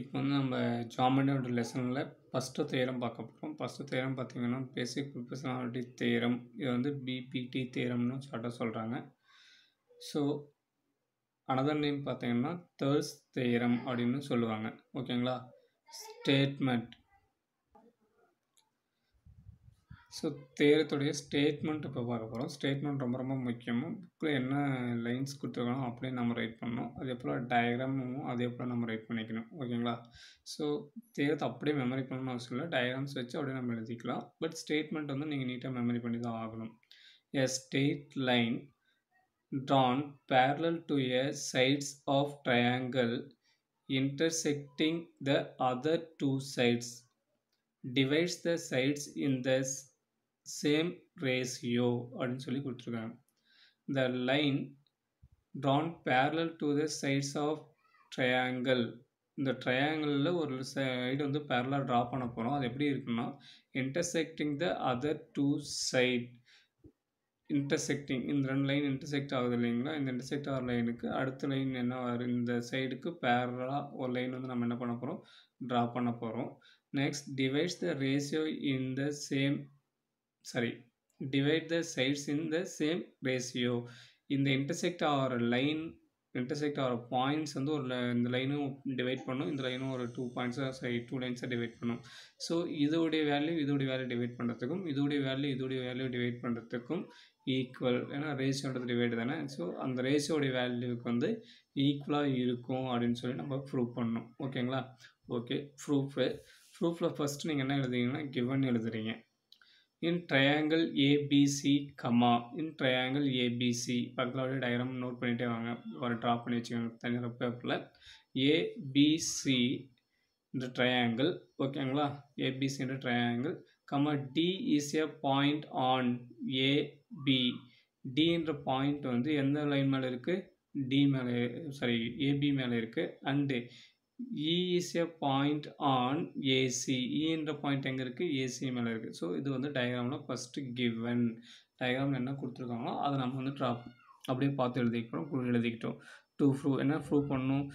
இப்போ வந்து நம்ம ஜாமெண்ட்ரியோட லெசனில் ஃபஸ்ட்டு தேரம் பார்க்க போகிறோம் ஃபஸ்ட்டு தேரம் பார்த்திங்கன்னா பேசிக் ப்ரொஃபஷனாலிட்டி தேரம் இது வந்து பிபிடி தேரம்னு சார்ட்டாக சொல்கிறாங்க ஸோ அனதர் நேம் பார்த்திங்கன்னா தேர்ஸ் தேரம் அப்படின்னு சொல்லுவாங்க ஓகேங்களா ஸ்டேட்மெண்ட் ஸோ தேரத்துடைய ஸ்டேட்மெண்ட் இப்போ பார்க்க போகிறோம் ஸ்டேட்மெண்ட் ரொம்ப ரொம்ப முக்கியம் புக்கில் என்ன லைன்ஸ் கொடுத்துருக்கணும் அப்படியே நம்ம ரைட் பண்ணணும் அதே போல் டயக்ராமும் அதே போல் நம்ம ரைட் பண்ணிக்கணும் ஓகேங்களா ஸோ தேரத்தை அப்படியே மெமரி பண்ணணும்னு அவசியம் இல்லை டயக்ராம்ஸ் வச்சு அப்படியே நம்ம எழுதிக்கலாம் பட் ஸ்டேட்மெண்ட் வந்து நீங்கள் நீட்டாக மெமரி பண்ணி தான் ஆகணும் a straight line drawn parallel to a sides of triangle intersecting the other two sides divides the sides in the same ratio அப்படின்னு சொல்லி கொடுத்துருக்காங்க the line drawn parallel to the sides of triangle இந்த ட்ரையாங்கிளில் ஒரு side வந்து பேரலாக draw பண்ண போகிறோம் அது எப்படி இருக்குன்னா intersecting the other two side intersecting இந்த ரெண்டு லைன் இன்டர்செக்ட் ஆகுது இல்லைங்களா இந்த இன்டர்செக்ட் ஆகிற லைனுக்கு அடுத்த லைன் என்ன வரும் இந்த சைடுக்கு பேரலாக ஒரு லைன் வந்து நம்ம என்ன பண்ண போகிறோம் ட்ரா பண்ண போகிறோம் next divides the ratio in the same sorry divide the sides in the same ratio இந்த intersect ஆகிற லைன் இன்டர்செக்ட் ஆகிற பாயிண்ட்ஸ் வந்து ஒரு இந்த லைனும் டிவைட் பண்ணும் இந்த லைனும் ஒரு டூ பாயிண்ட்ஸாக சரி டூ லைன்ஸாக டிவைட் பண்ணும் ஸோ இதோடைய வேல்யூ இதோடைய வேல்யூ டிவைட் பண்ணுறதுக்கும் இதோடைய வேல்யூ இதோடைய வேல்யூ டிவைட் பண்ணுறதுக்கும் ஈக்குவல் ஏன்னா ரேஷியோன்றது டிவைடு தானே ஸோ அந்த ரேஷியோடைய வேல்யூவுக்கு வந்து ஈக்குவலாக இருக்கும் அப்படின்னு சொல்லி நம்ம ப்ரூவ் பண்ணணும் ஓகேங்களா ஓகே ப்ரூஃபு ப்ரூஃபில் ஃபஸ்ட்டு நீங்கள் என்ன எழுதுறீங்கன்னா கிவன் எழுதுறீங்க in triangle ABC comma in triangle ABC பக்கத்தில் டயரம் நோட் பண்ணிகிட்டே வாங்க ஒரு ட்ரா பண்ணி வச்சுக்கோங்க தனியார் பேப்பரில் ஏபிசி இந்த ட்ரையாங்கிள் ஓகேங்களா ஏபிசின்ற triangle comma D is a point on AB டின்ற பாயிண்ட் வந்து எந்த லைன் மேலே இருக்குது டி மேலே சாரி ஏபி மேலே இருக்குது and E e is e a point on AC இன்ற பாயிண்ட் எங்கே இருக்குது ஏசி மேலே இருக்குது ஸோ இது வந்து டயக்ராமில் ஃபஸ்ட்டு கிவன் டயக்ராமில் என்ன கொடுத்துருக்காங்களோ அதை நம்ம வந்து ட்ராப் அப்படியே பார்த்து எழுதிக்கிறோம் எழுதிக்கிட்டோம் டூ ஃப்ரூ என்ன ப்ரூவ் பண்ணும்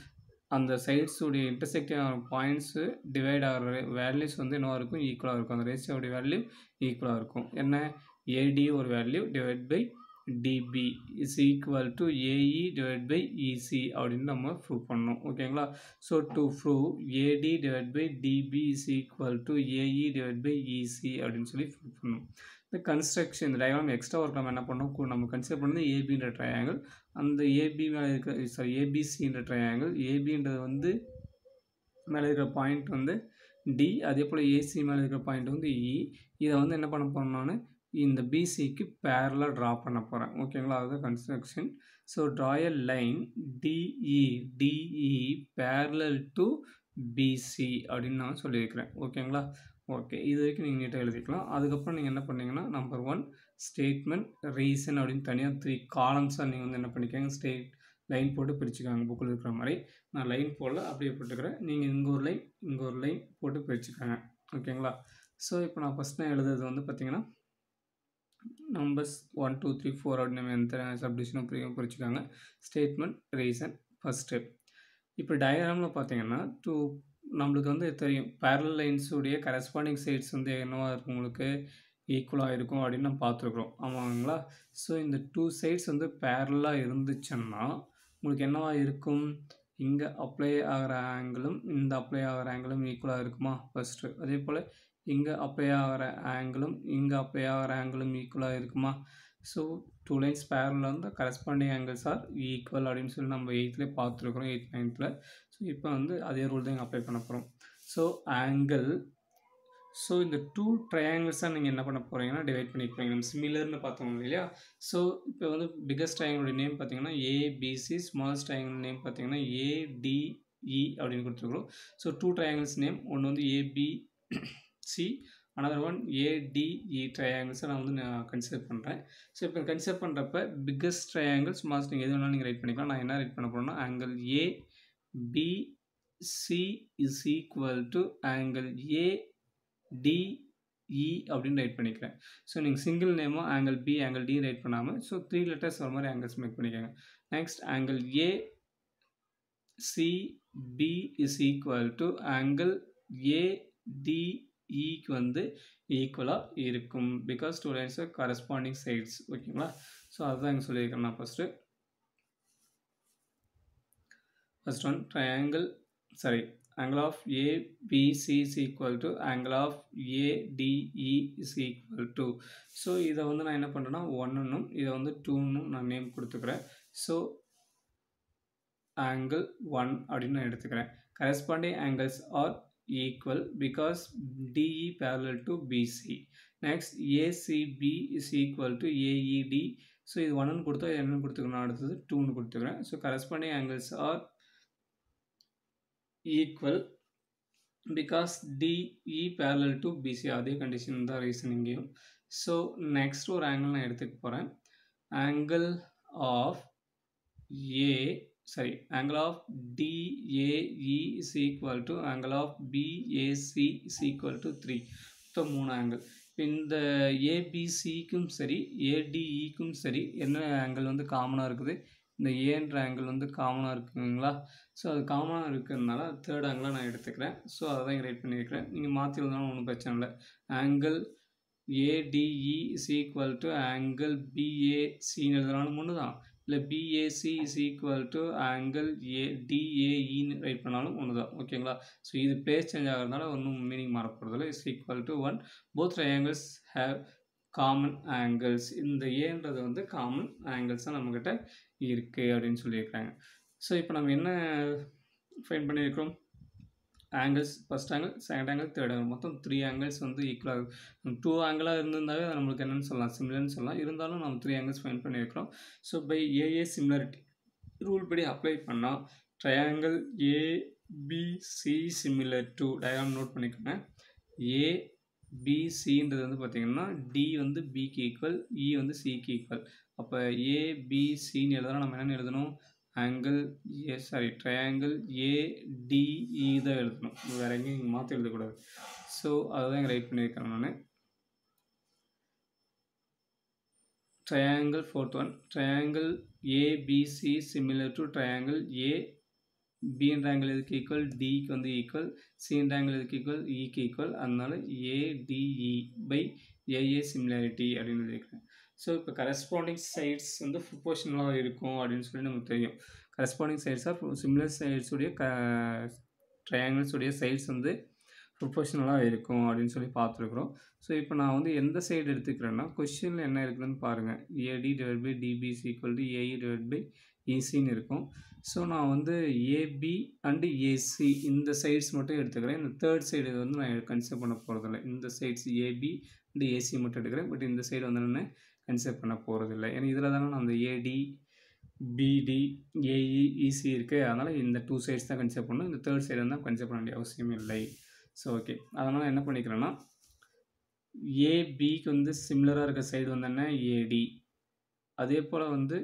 அந்த சைட்ஸுடைய இன்டர்செக்ட் ஆகிற பாயிண்ட்ஸு டிவைட் ஆகிற வேல்யூஸ் வந்து என்னவாக இருக்கும் ஈக்குவலாக இருக்கும் அந்த ரேஷியோடைய வேல்யூ ஈக்குவலாக இருக்கும் என்ன ஏடி ஒரு value divide by DB is equal to AE divide by EC அப்படின்னு நம்ம பண்ணும் பண்ணோம் ஓகேங்களா so to prove AD by by DB equal to AE AE by by e EC அப்படின்னு சொல்லி ப்ரூவ் பண்ணோம் இந்த கன்ஸ்ட்ரக்ஷன் இந்த extra எக்ஸ்ட்ரா ஒர்க் நம்ம என்ன பண்ணோம் நம்ம பண்ணும் AB ஏபின்ற triangle அந்த ஏபி மேலே ABC இந்த ஏபிசின்ற AB ஏபின்றது வந்து மேலே இருக்கிற பாயிண்ட் வந்து டி அதே போல் ஏசி மேலே இருக்கிற வந்து இ e. இதை வந்து என்ன பண்ண பண்ணும் இந்த பிசிக்கு பேரலாக ட்ரா பண்ண போகிறேன் ஓகேங்களா அதுதான் construction so draw line DE DE parallel to BC அப்படின்னு நான் சொல்லியிருக்கிறேன் ஓகேங்களா ஓகே இது வரைக்கும் நீங்கள் நீட்டாக எழுதிக்கலாம் அதுக்கப்புறம் நீங்கள் என்ன பண்ணீங்கன்னா நம்பர் ஒன் ஸ்டேட்மெண்ட் ரீசன் அப்படின்னு தனியாக த்ரீ காலம்ஸாக நீங்கள் வந்து என்ன பண்ணிக்கோங்க ஸ்டேட் லைன் போட்டு பிரிச்சுக்காங்க புக்கில் இருக்கிற மாதிரி நான் லைன் போடல அப்படியே போட்டுக்கிறேன் நீங்கள் இங்கே ஒரு லைன் இங்கே ஒரு லைன் போட்டு பிரிச்சுக்காங்க ஓகேங்களா ஸோ இப்போ நான் ஃபஸ்ட் நான் எழுதுறது வந்து பார்த்தீங்கன்னா numbers one two three four அப்படின்னு நம்ம எந்த சப்டிஷனும் புரியும் குறிச்சிக்காங்க ஸ்டேட்மெண்ட் ரீசன் ஃபஸ்ட் ஸ்டெப் இப்போ டயக்ராமில் பார்த்தீங்கன்னா டூ நம்மளுக்கு வந்து தெரியும் பேரல் லைன்ஸுடைய கரஸ்பாண்டிங் சைட்ஸ் வந்து என்னவாக இருக்கும் உங்களுக்கு ஈக்குவலாக இருக்கும் அப்படின்னு நம்ம பார்த்துருக்குறோம் ஆமாங்களா ஸோ இந்த டூ சைட்ஸ் வந்து பேரலாக இருந்துச்சுன்னா உங்களுக்கு என்னவாக இருக்கும் இங்கே அப்ளை ஆகிற ஆங்கிளும் இந்த அப்ளை ஆகிற ஆங்கிளும் ஈக்குவலாக இருக்குமா ஃபஸ்ட்டு அதே போல் இங்கே அப்ளை ஆகிற ஆங்கிளும் இங்கே அப்ளை ஆகிற ஆங்கிளும் ஈக்குவலாக இருக்குமா ஸோ டூ லைன்ஸ் பேரில் வந்து கரஸ்பாண்டிங் ஆங்கிள்ஸ் ஆர் ஈக்குவல் அப்படின்னு சொல்லி நம்ம எயித்துலேயே பார்த்துருக்குறோம் எயித் நைன்த்தில் ஸோ இப்போ வந்து அதே ரூல் தான் அப்ளை பண்ண போகிறோம் ஸோ ஆங்கிள் ஸோ இந்த டூ ட்ரையாங்கிள்ஸாக நீங்கள் என்ன பண்ண போகிறீங்கன்னா டிவைட் பண்ணி போகிறீங்க நம்ம சிமிலர்னு பார்த்தோம் இல்லையா ஸோ இப்போ வந்து பிக்கஸ்ட் ட்ரையாங்கிளோட நேம் பார்த்தீங்கன்னா ஏபிசி ஸ்மாலஸ்ட் ட்ரையாங்கிள் நேம் பார்த்தீங்கன்னா ஏடிஇ e அப்படின்னு கொடுத்துருக்குறோம் ஸோ டூ ட்ரையாங்கிள்ஸ் நேம் ஒன்று வந்து AB C another one ADE ட்ரையாங்கிள்ஸை நான் வந்து நான் கன்சிடர் பண்ணுறேன் ஸோ இப்போ கன்சிடர் பண்ணுறப்ப பிக்கஸ்ட் ட்ரையாங்கிள்ஸ் மாஸ் நீங்கள் எது வேணாலும் நீங்கள் ரைட் பண்ணிக்கலாம் நான் என்ன ரைட் பண்ண போகிறேன்னா angle A B C is equal to angle ADE அப்படின்னு ரைட் பண்ணிக்கிறேன் ஸோ நீங்கள் சிங்கிள் நேமோ angle B angle D right பண்ணாமல் ஸோ த்ரீ லெட்டர்ஸ் வர மாதிரி ஆங்கிள்ஸ் மேக் பண்ணிக்கோங்க next angle A C B is equal to angle A இக்கு e வந்து ஈக்குவலாக இருக்கும் because two lines corresponding sides ஓகேங்களா ஸோ அதுதான் இங்கே சொல்லியிருக்கேன் நான் first first one triangle sorry angle of ABC is equal angle of of ADE is equal so இதை வந்து நான் என்ன பண்ணுறேன்னா ஒன்னும் இதை வந்து டூன்னு நான் நேம் கொடுத்துக்கிறேன் ஸோ ஆங்கிள் ஒன் அப்படின்னு நான் எடுத்துக்கிறேன் corresponding angles are equal because DE parallel to BC. Next ACB is equal to AED. So இது ஒன்னு கொடுத்தா என்னன்னு கொடுத்துக்கணும் அடுத்தது டூன்னு கொடுத்துக்கிறேன் so corresponding angles are equal because DE parallel to BC அதே கண்டிஷன் தான் ரீசன் இங்கேயும் ஸோ நெக்ஸ்ட் ஒரு ஆங்கிள் நான் எடுத்துக்க போகிறேன் ஆங்கிள் ஆஃப் ஏ சரி angle of DAE is equal to angle of BAC is equal to three மொத்தம் மூணு ஆங்கிள் இப்போ இந்த ஏபிசிக்கும் சரி ஏடிஇக்கும் e சரி என்ன ஆங்கிள் வந்து காமனாக இருக்குது இந்த ஏன்ற ஆங்கிள் வந்து காமனாக இருக்குங்களா ஸோ அது காமனாக இருக்கிறதுனால தேர்ட் ஆங்கிளாக நான் எடுத்துக்கிறேன் ஸோ அதை தான் ரைட் பண்ணியிருக்கிறேன் நீங்கள் மாற்றி இருந்தாலும் ஒன்றும் பிரச்சனை இல்லை angle ADE is equal e to angle பிஏசின்னு எழுதுனாலும் ஒன்று தான் இல்லை BAC is equal to angle A டிஏஇன்னு ரைட் பண்ணாலும் ஒன்று தான் ஓகேங்களா ஸோ இது பிளேஸ் சேஞ்ச் ஆகிறதுனால ஒன்றும் மீனிங் மாறப்படுறதில்ல is equal to one both angles have common angles இந்த ஏன்றது வந்து காமன் ஆங்கிள்ஸ் தான் நம்மக்கிட்ட இருக்குது அப்படின்னு சொல்லியிருக்காங்க ஸோ இப்போ நம்ம என்ன ஃபைன் பண்ணியிருக்கிறோம் angles first angle second angle third angle மொத்தம் த்ரீ ஆங்கிள்ஸ் வந்து ஈக்குவலாக டூ ஆங்கிளாக இருந்திருந்தாவே நம்மளுக்கு என்னென்னு சொல்லலாம் சிம்லர்னு சொல்லலாம் இருந்தாலும் நம்ம த்ரீ ஆங்கிள்ஸ் ஃபைன் பண்ணியிருக்கிறோம் so by AA similarity rule படி அப்ளை பண்ணால் triangle ABC similar to diagram note பண்ணிக்கோங்க ஏ பிசின்றது வந்து பார்த்திங்கன்னா டி வந்து பிக்கு ஈக்குவல் இ வந்து சிக்கு ஈக்குவல் அப்போ ஏபிசின்னு எழுதுனா நம்ம என்னென்னு எழுதணும் angle A sorry triangle ADE தான் எழுதணும் வேறு எங்கேயும் நீங்கள் மாற்றி எழுதக்கூடாது ஸோ அதுதான் தான் இங்கே ரைட் பண்ணியிருக்கேன் நான் triangle fourth one triangle ABC similar to triangle A பின்ற ஆங்கிள் இதுக்கு ஈக்குவல் டிக்கு வந்து ஈக்குவல் சின்ற ஆங்கிள் இதுக்கு ஈக்குவல் இக்கு ஈக்குவல் அதனால ஏடிஇ பை ஏஏ சிமிலாரிட்டி அப்படின்னு எழுதியிருக்கிறேன் ஸோ இப்போ கரஸ்பாண்டிங் சைட்ஸ் வந்து ப்ரொபோஷனலாக இருக்கும் அப்படின்னு சொல்லி நமக்கு தெரியும் கரஸ்பாண்டிங் சைட்ஸாக சிம்லர் சைட்ஸுடைய க ட்ரையாங்கிள்ஸுடைய சைட்ஸ் வந்து ப்ரொபோஷனலாக இருக்கும் அப்படின்னு சொல்லி பார்த்துருக்குறோம் ஸோ இப்போ நான் வந்து எந்த சைடு எடுத்துக்கிறேன்னா கொஷினில் என்ன இருக்குதுன்னு பாருங்கள் AD divide by DBC equal to AE divide by ஏசின்னு இருக்கும் ஸோ நான் வந்து ஏபி அண்டு ஏசி இந்த சைட்ஸ் மட்டும் எடுத்துக்கிறேன் இந்த தேர்ட் சைடு இது வந்து நான் கன்சிடர் பண்ண போகிறதில்ல இந்த சைட்ஸ் ஏபி அண்டு ஏசி மட்டும் எடுக்கிறேன் பட் இந்த சைடு வந்து என்ன ஆன்சர் e பண்ண போகிறது இல்லை ஏன்னா இதில் தானே நான் அந்த ஏடி பிடி ஏஇ இசி e, e இருக்குது அதனால் இந்த டூ சைட்ஸ் தான் கன்சிடர் பண்ணும் இந்த தேர்ட் சைடு தான் கன்சிடர் பண்ண வேண்டிய அவசியம் இல்லை ஸோ ஓகே அதனால் என்ன பண்ணிக்கிறேன்னா ஏபிக்கு வந்து சிம்லராக இருக்க சைடு வந்து என்ன ஏடி அதே போல் வந்து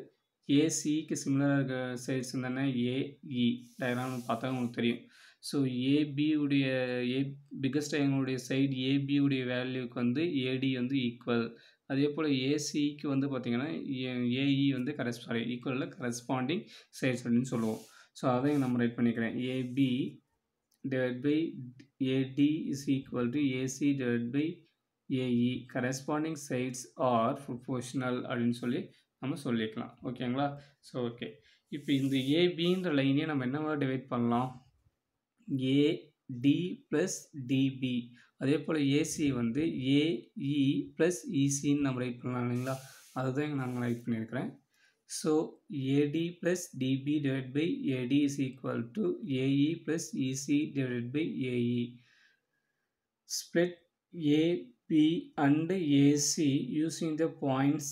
ஏசிக்கு சிம்லராக இருக்க சைட்ஸ் வந்து என்ன ஏஇ டயக்ராம் பார்த்தா உங்களுக்கு தெரியும் ஸோ ஏபியுடைய ஏ பிக்கஸ்ட் எங்களுடைய சைடு ஏபியுடைய வேல்யூக்கு வந்து ஏடி வந்து ஈக்குவல் அதே போல் ஏசிக்கு e வந்து பார்த்திங்கன்னா ஏஇ e வந்து கரஸ் சாரி ஈக்குவலில் கரஸ்பாண்டிங் சைட்ஸ் அப்படின்னு சொல்லுவோம் ஸோ அதையும் நம்ம ரைட் பண்ணிக்கிறேன் AB divide by AD is equal to AC divide by AE corresponding sides are proportional அப்படின்னு சொல்லி நம்ம சொல்லிக்கலாம் ஓகேங்களா ஸோ ஓகே இப்போ இந்த ஏபின்ற லைனே நம்ம என்ன மாதிரி டிவைட் பண்ணலாம் ஏ டி ப்ளஸ் டிபி அதே போல் ஏசி வந்து ஏஇ ப்ளஸ் இசின்னு நம்ம ரைட் பண்ணலாம் இல்லைங்களா அதுதான் நாங்கள் ரைட் பண்ணியிருக்கிறேன் so AD plus DB divide by AD is equal to AE plus EC divide by AE spread AB and AC using the points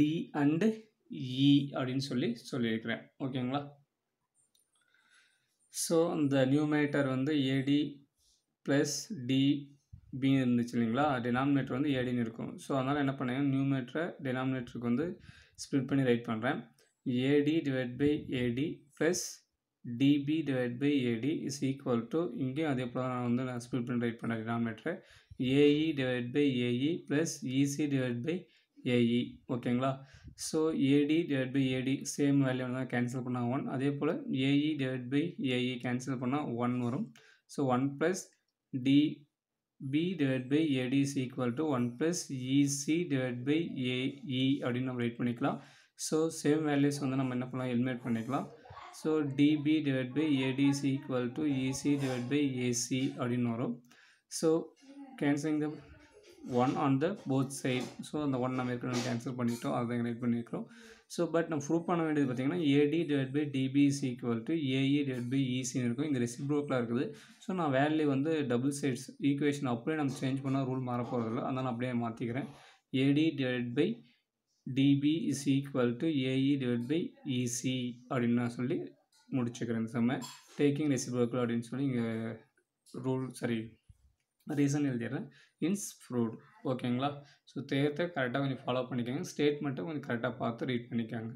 D and E அப்படின்னு சொல்லி சொல்லியிருக்கிறேன் ஓகேங்களா ஸோ இந்த நியூமேட்டர் வந்து ஏடி ப்ளஸ் டி பி இருந்துச்சு இல்லைங்களா denominator வந்து ஏடின்னு இருக்கும் ஸோ அதனால் என்ன பண்ணேன் நியூமேட்டரை டினாமினேட்டருக்கு வந்து ஸ்ப்ளிட் பண்ணி ரைட் பண்ணுறேன் AD divide by AD plus DB divide by AD is equal to இங்கேயும் அதே போல் நான் வந்து நான் ஸ்பிளிட் பண்ணி ரைட் பண்ணுறேன் டினாமினேட்டரை AE divide by AE plus EC divide by AE ஓகேங்களா so AD divide by AD same value தான் கேன்சல் பண்ணால் ஒன் அதே போல் AE divide by AE cancel பண்ணால் ஒன் வரும் so one plus D B divide by AD is equal to one plus EC divide by AE அப்படின்னு நம்ம right பண்ணிக்கலாம் so same values வந்து நம்ம என்ன பண்ணலாம் எலிமினேட் பண்ணிக்கலாம் so DB divide by AD is equal to EC divide by AC அப்படின்னு வரும் so cancelling the one on the both side so அந்த ஒன் நம்ம ஏற்கனவே கேன்சல் பண்ணிட்டோம் அதை கனெக்ட் பண்ணியிருக்கிறோம் ஸோ பட் நம்ம ப்ரூவ் பண்ண வேண்டியது பார்த்திங்கன்னா AD divide by DB is equal to AE divide by இசின்னு இருக்கும் இந்த ரெசிப்ரோக்கலாக இருக்குது ஸோ நான் வேல்யூ வந்து டபுள் சைட்ஸ் ஈக்குவேஷன் அப்படியே நம்ம சேஞ்ச் பண்ணால் ரூல் மாற போகிறதில்ல அதனால் நான் அப்படியே மாற்றிக்கிறேன் AD divide by DB is equal to AE divide by EC அப்படின்னு நான் சொல்லி முடிச்சுக்கிறேன் இந்த செம்ம டேக்கிங் ரெசிப்ரோக்கல் அப்படின்னு சொல்லி இங்கே ரூல் சரி ரீசன் எழுதிடுறேன் இன்ஸ் ஃப்ரூட் ஓகேங்களா ஸோ தேர்த்தை கரெக்டாக கொஞ்சம் ஃபாலோ பண்ணிக்கோங்க ஸ்டேட்மெண்ட்டை கொஞ்சம் கரெக்டாக பார்த்து ரீட் பண்ணிக்கோங்க